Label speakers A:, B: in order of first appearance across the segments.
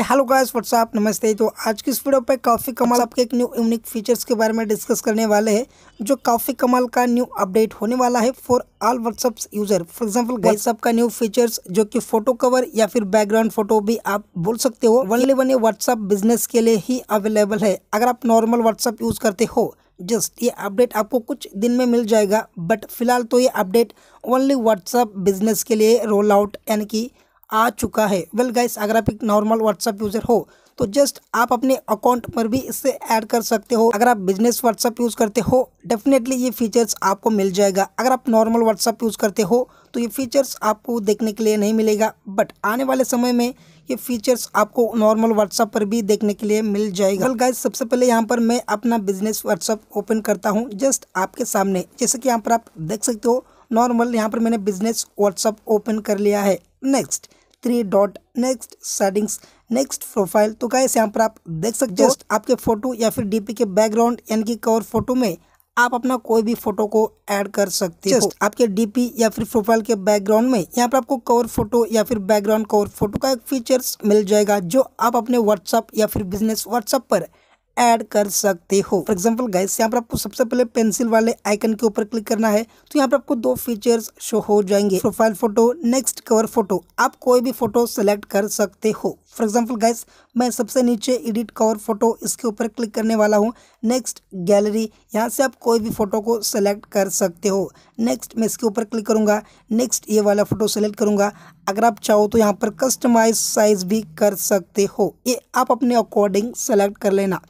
A: hi hello guys what's up नमस्ते तो आज की इस वीडियो पे काफ़ी कमाल आपके एक न्यू यूनिक फीचर्स के बारे में डिस्कस करने वाले हैं जो काफ़ी कमाल का न्यू अपडेट होने वाला है for all WhatsApp user for example guys WhatsApp का न्यू फीचर्स जो कि फोटो कवर या फिर बैकग्राउंड फोटो भी आप बोल सकते हो वनली वन व्हाट्सअप बिजनेस के लिए ही अवेलेबल है अगर आप नॉर्मल व्हाट्सअप यूज़ करते हो जस्ट ये अपडेट आपको कुछ दिन में मिल जाएगा बट फिलहाल तो ये अपडेट ओनली व्हाट्सअप बिजनेस के लिए रोल आउट यानी कि आ चुका है वेल well गाइस अगर आप एक नॉर्मल व्हाट्सअप यूज़र हो तो जस्ट आप अपने अकाउंट पर भी इससे ऐड कर सकते हो अगर आप बिजनेस व्हाट्सअप यूज़ करते हो डेफिनेटली ये फीचर्स आपको मिल जाएगा अगर आप नॉर्मल व्हाट्सअप यूज़ करते हो तो ये फीचर्स आपको देखने के लिए नहीं मिलेगा बट आने वाले समय में ये फीचर्स आपको नॉर्मल व्हाट्सअप पर भी देखने के लिए मिल जाएगा well गाइस सबसे पहले यहाँ पर मैं अपना बिजनेस व्हाट्सअप ओपन करता हूँ जस्ट आपके सामने जैसे कि यहाँ पर आप देख सकते हो नॉर्मल यहाँ पर मैंने बिजनेस व्हाट्सअप ओपन कर लिया है next three dot next settings next profile तो गाइस यहाँ पर आप देख सकते हो जस्ट आपके फोटो या फिर डीपी के बैकग्राउंड यानी कि कवर फोटो में आप अपना कोई भी फोटो को ऐड कर सकते हो आपके डीपी या फिर प्रोफाइल के बैकग्राउंड में यहाँ पर आपको कवर फोटो या फिर बैकग्राउंड कवर फोटो का एक फीचर्स मिल जाएगा जो आप अपने व्हाट्सअप या फिर बिजनेस व्हाट्सअप पर ऐड कर सकते हो फॉर एग्जाम्पल गाइस यहाँ पर आपको सबसे पहले पेंसिल वाले आइकन के ऊपर क्लिक करना है तो यहाँ पर आपको दो फीचर्स शो हो जाएंगे profile photo next cover photo आप कोई भी फोटो सेलेक्ट कर सकते हो फॉर एग्जाम्पल गाइस मैं सबसे नीचे एडिट कवर फोटो इसके ऊपर क्लिक करने वाला हूँ नेक्स्ट गैलरी यहाँ से आप कोई भी फोटो को सेलेक्ट कर सकते हो नेक्स्ट मैं इसके ऊपर क्लिक करूँगा नेक्स्ट ये वाला फोटो सेलेक्ट करूँगा अगर आप चाहो तो यहाँ पर कस्टमाइज साइज भी कर सकते हो ये आप अपने अकॉर्डिंग सेलेक्ट कर लेना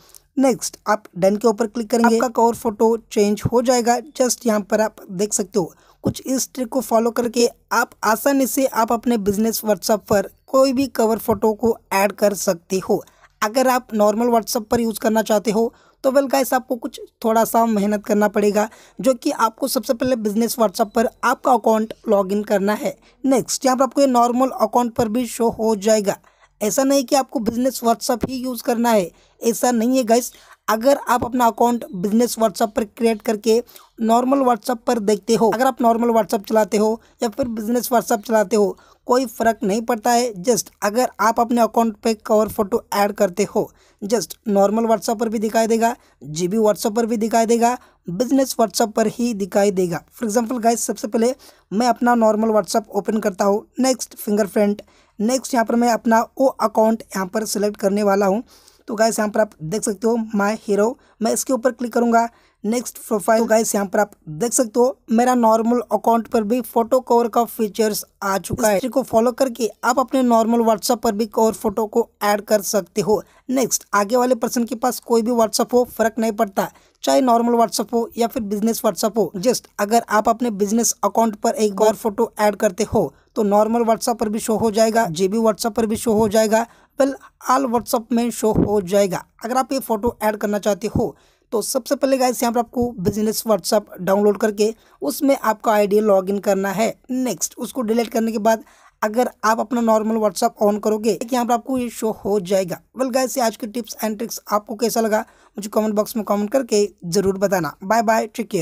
A: नेक्स्ट आप डन के ऊपर क्लिक करेंगे आपका कवर फोटो चेंज हो जाएगा जस्ट यहाँ पर आप देख सकते हो कुछ इस ट्रिक को फॉलो करके आप आसानी से आप अपने बिजनेस व्हाट्सअप पर कोई भी कवर फोटो को ऐड कर सकते हो अगर आप नॉर्मल व्हाट्सएप पर यूज़ करना चाहते हो तो वेल गाइस आपको कुछ थोड़ा सा मेहनत करना पड़ेगा जो कि आपको सबसे पहले बिजनेस व्हाट्सएप पर आपका अकाउंट लॉगिन करना है नेक्स्ट यहाँ पर आपको ये नॉर्मल अकाउंट पर भी शो हो जाएगा ऐसा नहीं कि आपको बिजनेस व्हाट्सअप ही यूज़ करना है ऐसा नहीं है गाइस अगर आप अपना अकाउंट बिजनेस व्हाट्सअप पर क्रिएट करके नॉर्मल व्हाट्सअप पर देखते हो अगर आप नॉर्मल व्हाट्सअप चलाते हो या फिर बिजनेस व्हाट्सअप चलाते हो कोई फ़र्क नहीं पड़ता है जस्ट अगर आप अपने अकाउंट पे कवर फोटो ऐड करते हो जस्ट नॉर्मल व्हाट्सअप पर भी दिखाई देगा जीबी व्हाट्सअप पर भी दिखाई देगा बिजनेस व्हाट्सअप पर ही दिखाई देगा फॉर एग्जाम्पल गाइस सबसे पहले मैं अपना नॉर्मल व्हाट्सअप ओपन करता हूँ नेक्स्ट फिंगरप्रिंट नेक्स्ट यहाँ पर मैं अपना ओ अकाउंट यहाँ पर सेलेक्ट करने वाला हूँ तो गाइस यहाँ पर आप देख सकते हो माय हीरो मैं इसके ऊपर क्लिक करूँगा नेक्स्ट प्रोफाइल गाइस यहाँ पर आप देख सकते हो मेरा नॉर्मल अकाउंट पर भी फोटो कवर का फीचर्स आ चुका है को फॉलो करके आप अपने नॉर्मल व्हाट्सएप पर भी कवर फोटो को ऐड कर सकते हो नेक्स्ट आगे वाले पर्सन के पास कोई भी व्हाट्सअप हो फर्क नहीं पड़ता चाहे नॉर्मल व्हाट्सअप हो या फिर बिजनेस व्हाट्सअप हो जस्ट अगर आप अपने बिजनेस अकाउंट पर एक और फोटो ऐड करते हो तो नॉर्मल व्हाट्सएप पर भी शो हो जाएगा जेबी व्हाट्सएप पर भी शो हो जाएगा वेल आल व्हाट्सअप में शो हो जाएगा अगर आप ये फ़ोटो ऐड करना चाहते हो तो सबसे पहले गाइस यहाँ पर आपको बिजनेस व्हाट्सअप डाउनलोड करके उसमें आपका आईडी लॉगिन करना है नेक्स्ट उसको डिलीट करने के बाद अगर आप अपना नॉर्मल व्हाट्सअप ऑन करोगे यहाँ पर आपको ये शो हो जाएगा वेल well गाइस आज के टिप्स एंड ट्रिक्स आपको कैसा लगा मुझे कमेंट बॉक्स में कमेंट करके जरूर बताना बाय बाय टेक केयर